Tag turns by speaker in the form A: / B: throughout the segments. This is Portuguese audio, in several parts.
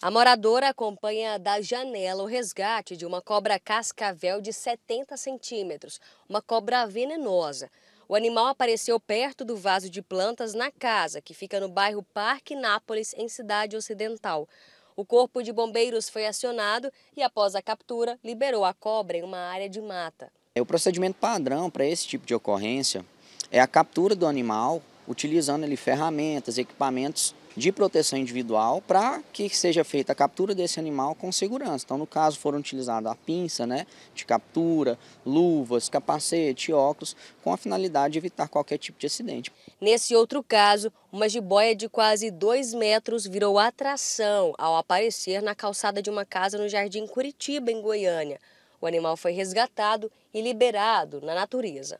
A: A moradora acompanha da janela o resgate de uma cobra cascavel de 70 centímetros, uma cobra venenosa. O animal apareceu perto do vaso de plantas na casa, que fica no bairro Parque Nápoles, em Cidade Ocidental. O corpo de bombeiros foi acionado e, após a captura, liberou a cobra em uma área de mata.
B: O procedimento padrão para esse tipo de ocorrência é a captura do animal utilizando ali ferramentas, equipamentos de proteção individual para que seja feita a captura desse animal com segurança. Então, no caso, foram utilizadas a pinça né, de captura, luvas, capacete, óculos, com a finalidade de evitar qualquer tipo de acidente.
A: Nesse outro caso, uma jiboia de quase 2 metros virou atração ao aparecer na calçada de uma casa no Jardim Curitiba, em Goiânia. O animal foi resgatado e liberado na natureza.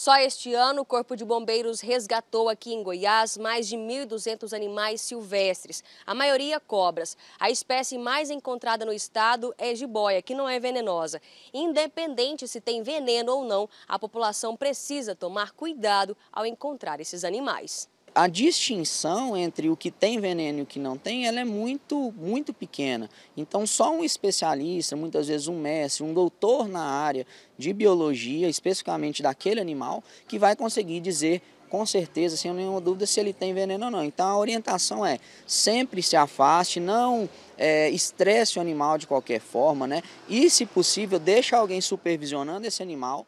A: Só este ano, o Corpo de Bombeiros resgatou aqui em Goiás mais de 1.200 animais silvestres, a maioria cobras. A espécie mais encontrada no estado é jiboia, que não é venenosa. Independente se tem veneno ou não, a população precisa tomar cuidado ao encontrar esses animais
B: a distinção entre o que tem veneno e o que não tem, ela é muito, muito pequena. Então, só um especialista, muitas vezes um mestre, um doutor na área de biologia, especificamente daquele animal, que vai conseguir dizer com certeza, sem nenhuma dúvida, se ele tem veneno ou não. Então a orientação é sempre se afaste, não é, estresse o animal de qualquer forma, né? E, se possível, deixe alguém supervisionando esse animal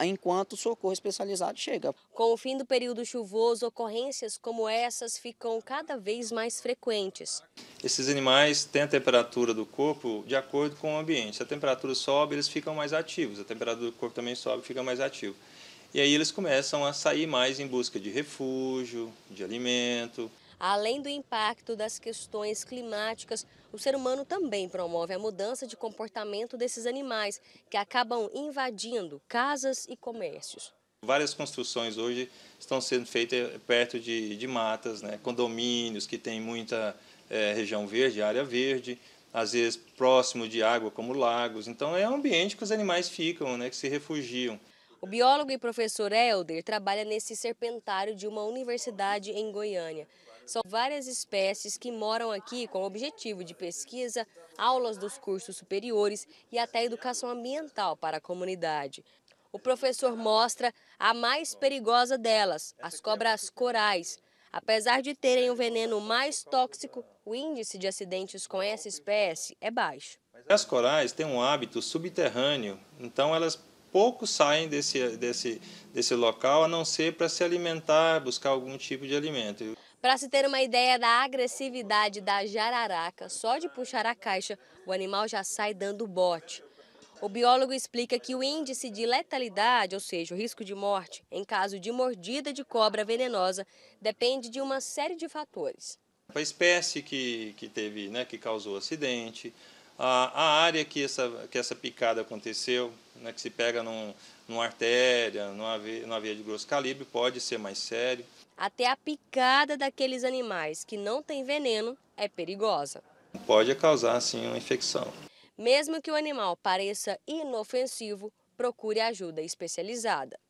B: enquanto o socorro especializado chega.
A: Com o fim do período chuvoso, ocorrências como essas ficam cada vez mais frequentes.
C: Esses animais têm a temperatura do corpo de acordo com o ambiente. Se a temperatura sobe, eles ficam mais ativos. A temperatura do corpo também sobe, fica mais ativo. E aí eles começam a sair mais em busca de refúgio, de alimento.
A: Além do impacto das questões climáticas, o ser humano também promove a mudança de comportamento desses animais, que acabam invadindo casas e comércios.
C: Várias construções hoje estão sendo feitas perto de, de matas, né? condomínios que têm muita é, região verde, área verde, às vezes próximo de água, como lagos. Então é um ambiente que os animais ficam, né? que se refugiam.
A: O biólogo e professor Helder trabalha nesse serpentário de uma universidade em Goiânia. São várias espécies que moram aqui com o objetivo de pesquisa, aulas dos cursos superiores e até educação ambiental para a comunidade. O professor mostra a mais perigosa delas, as cobras corais. Apesar de terem o veneno mais tóxico, o índice de acidentes com essa espécie é baixo.
C: As corais têm um hábito subterrâneo, então elas pouco saem desse, desse, desse local a não ser para se alimentar, buscar algum tipo de alimento.
A: Para se ter uma ideia da agressividade da jararaca, só de puxar a caixa, o animal já sai dando bote. O biólogo explica que o índice de letalidade, ou seja, o risco de morte, em caso de mordida de cobra venenosa, depende de uma série de fatores.
C: A espécie que, que teve, né, que causou o acidente, a, a área que essa, que essa picada aconteceu, né, que se pega num, numa artéria, numa veia, numa veia de grosso calibre, pode ser mais sério.
A: Até a picada daqueles animais que não tem veneno é perigosa.
C: Pode causar, sim, uma infecção.
A: Mesmo que o animal pareça inofensivo, procure ajuda especializada.